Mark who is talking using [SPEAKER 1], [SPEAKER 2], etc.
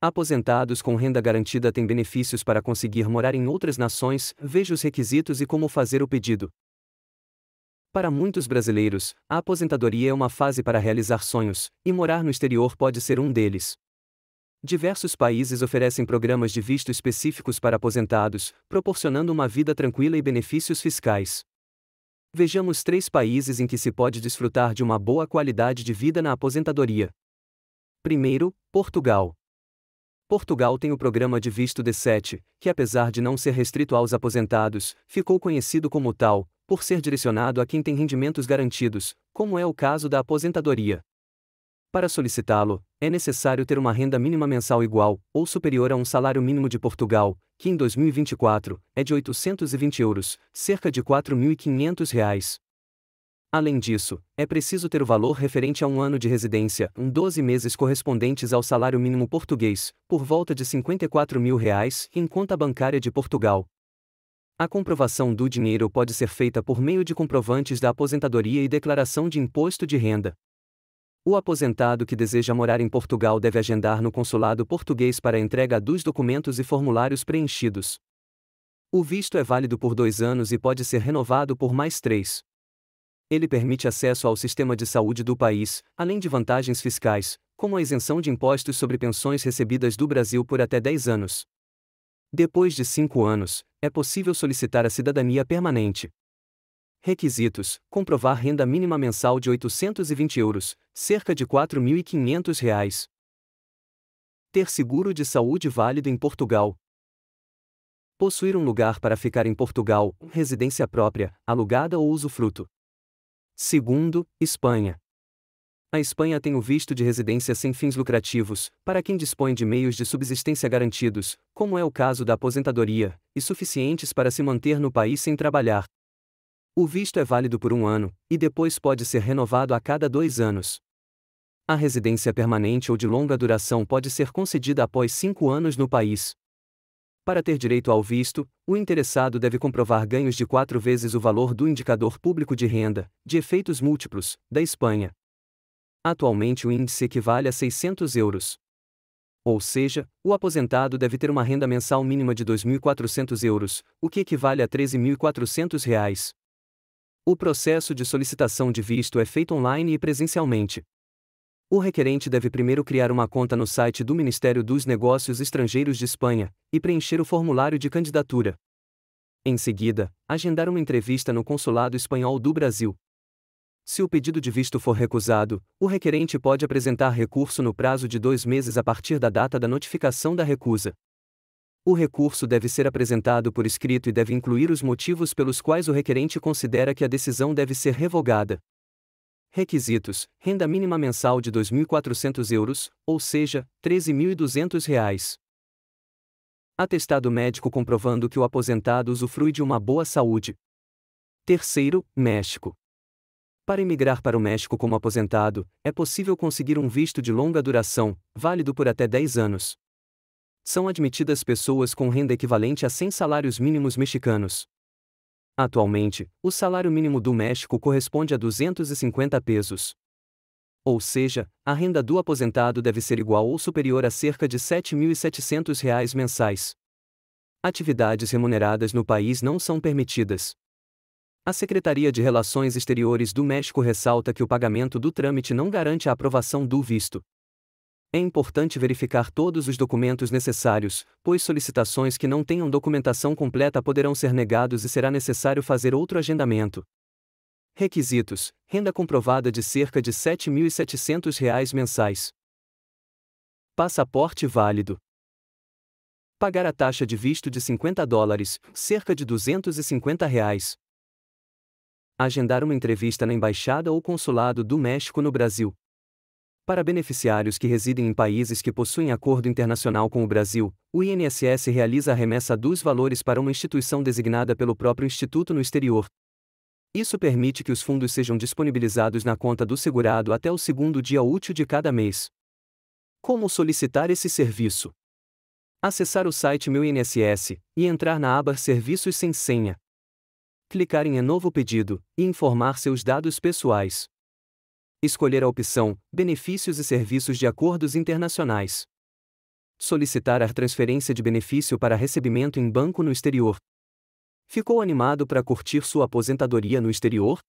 [SPEAKER 1] Aposentados com renda garantida têm benefícios para conseguir morar em outras nações, veja os requisitos e como fazer o pedido. Para muitos brasileiros, a aposentadoria é uma fase para realizar sonhos, e morar no exterior pode ser um deles. Diversos países oferecem programas de visto específicos para aposentados, proporcionando uma vida tranquila e benefícios fiscais. Vejamos três países em que se pode desfrutar de uma boa qualidade de vida na aposentadoria. Primeiro, Portugal. Portugal tem o programa de visto D7, que apesar de não ser restrito aos aposentados, ficou conhecido como tal, por ser direcionado a quem tem rendimentos garantidos, como é o caso da aposentadoria. Para solicitá-lo, é necessário ter uma renda mínima mensal igual ou superior a um salário mínimo de Portugal, que em 2024 é de 820 euros, cerca de R$ 4.500. Além disso, é preciso ter o valor referente a um ano de residência, um 12 meses correspondentes ao salário mínimo português, por volta de R$ 54 mil, reais, em conta bancária de Portugal. A comprovação do dinheiro pode ser feita por meio de comprovantes da aposentadoria e declaração de imposto de renda. O aposentado que deseja morar em Portugal deve agendar no consulado português para a entrega dos documentos e formulários preenchidos. O visto é válido por dois anos e pode ser renovado por mais três. Ele permite acesso ao sistema de saúde do país, além de vantagens fiscais, como a isenção de impostos sobre pensões recebidas do Brasil por até 10 anos. Depois de 5 anos, é possível solicitar a cidadania permanente. Requisitos: comprovar renda mínima mensal de 820 euros, cerca de R$ 4.500. Ter seguro de saúde válido em Portugal, possuir um lugar para ficar em Portugal, residência própria, alugada ou usufruto. Segundo, Espanha. A Espanha tem o visto de residência sem fins lucrativos, para quem dispõe de meios de subsistência garantidos, como é o caso da aposentadoria, e suficientes para se manter no país sem trabalhar. O visto é válido por um ano, e depois pode ser renovado a cada dois anos. A residência permanente ou de longa duração pode ser concedida após cinco anos no país. Para ter direito ao visto, o interessado deve comprovar ganhos de quatro vezes o valor do indicador público de renda, de efeitos múltiplos, da Espanha. Atualmente o índice equivale a 600 euros. Ou seja, o aposentado deve ter uma renda mensal mínima de 2.400 euros, o que equivale a 13.400 reais. O processo de solicitação de visto é feito online e presencialmente. O requerente deve primeiro criar uma conta no site do Ministério dos Negócios Estrangeiros de Espanha e preencher o formulário de candidatura. Em seguida, agendar uma entrevista no Consulado Espanhol do Brasil. Se o pedido de visto for recusado, o requerente pode apresentar recurso no prazo de dois meses a partir da data da notificação da recusa. O recurso deve ser apresentado por escrito e deve incluir os motivos pelos quais o requerente considera que a decisão deve ser revogada. Requisitos: renda mínima mensal de 2.400 euros, ou seja, 13.200 reais. Atestado médico comprovando que o aposentado usufrui de uma boa saúde. Terceiro, México. Para emigrar para o México como aposentado, é possível conseguir um visto de longa duração, válido por até 10 anos. São admitidas pessoas com renda equivalente a 100 salários mínimos mexicanos. Atualmente, o salário mínimo do México corresponde a 250 pesos. Ou seja, a renda do aposentado deve ser igual ou superior a cerca de R$ 7.700 mensais. Atividades remuneradas no país não são permitidas. A Secretaria de Relações Exteriores do México ressalta que o pagamento do trâmite não garante a aprovação do visto. É importante verificar todos os documentos necessários, pois solicitações que não tenham documentação completa poderão ser negados e será necessário fazer outro agendamento. Requisitos: renda comprovada de cerca de R$ 7.700 mensais. Passaporte válido. Pagar a taxa de visto de 50 dólares, cerca de R$ 250. Reais. Agendar uma entrevista na embaixada ou consulado do México no Brasil. Para beneficiários que residem em países que possuem acordo internacional com o Brasil, o INSS realiza a remessa dos valores para uma instituição designada pelo próprio instituto no exterior. Isso permite que os fundos sejam disponibilizados na conta do segurado até o segundo dia útil de cada mês. Como solicitar esse serviço? Acessar o site Meu INSS e entrar na aba Serviços sem senha. Clicar em Novo pedido e informar seus dados pessoais. Escolher a opção Benefícios e Serviços de Acordos Internacionais. Solicitar a transferência de benefício para recebimento em banco no exterior. Ficou animado para curtir sua aposentadoria no exterior?